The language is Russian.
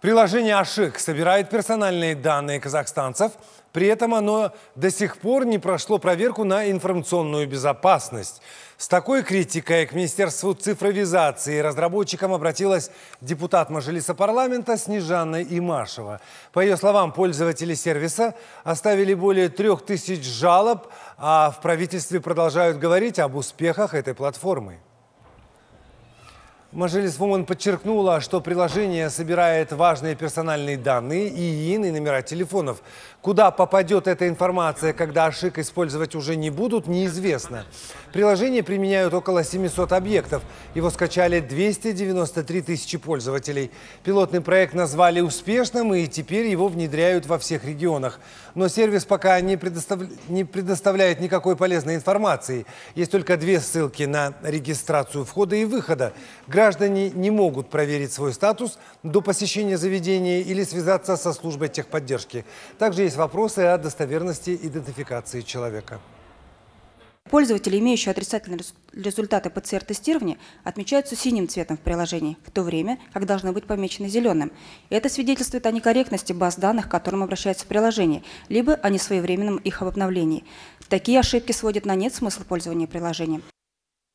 Приложение Ашик собирает персональные данные казахстанцев, при этом оно до сих пор не прошло проверку на информационную безопасность. С такой критикой к Министерству цифровизации и разработчикам обратилась депутат Мажилиса парламента Снежанна Имашева. По ее словам, пользователи сервиса оставили более трех тысяч жалоб, а в правительстве продолжают говорить об успехах этой платформы. Мажилис Вумен подчеркнула, что приложение собирает важные персональные данные, ИИН и номера телефонов. Куда попадет эта информация, когда ошибок использовать уже не будут, неизвестно. Приложение применяют около 700 объектов. Его скачали 293 тысячи пользователей. Пилотный проект назвали успешным, и теперь его внедряют во всех регионах. Но сервис пока не, предостав... не предоставляет никакой полезной информации. Есть только две ссылки на регистрацию входа и выхода – Граждане не могут проверить свой статус до посещения заведения или связаться со службой техподдержки. Также есть вопросы о достоверности идентификации человека. Пользователи, имеющие отрицательные результаты ПЦР-тестирования, отмечаются синим цветом в приложении, в то время, как должны быть помечены зеленым. Это свидетельствует о некорректности баз данных, к которым обращается приложение, либо о несвоевременном их обновлении. Такие ошибки сводят на нет смысл пользования приложением.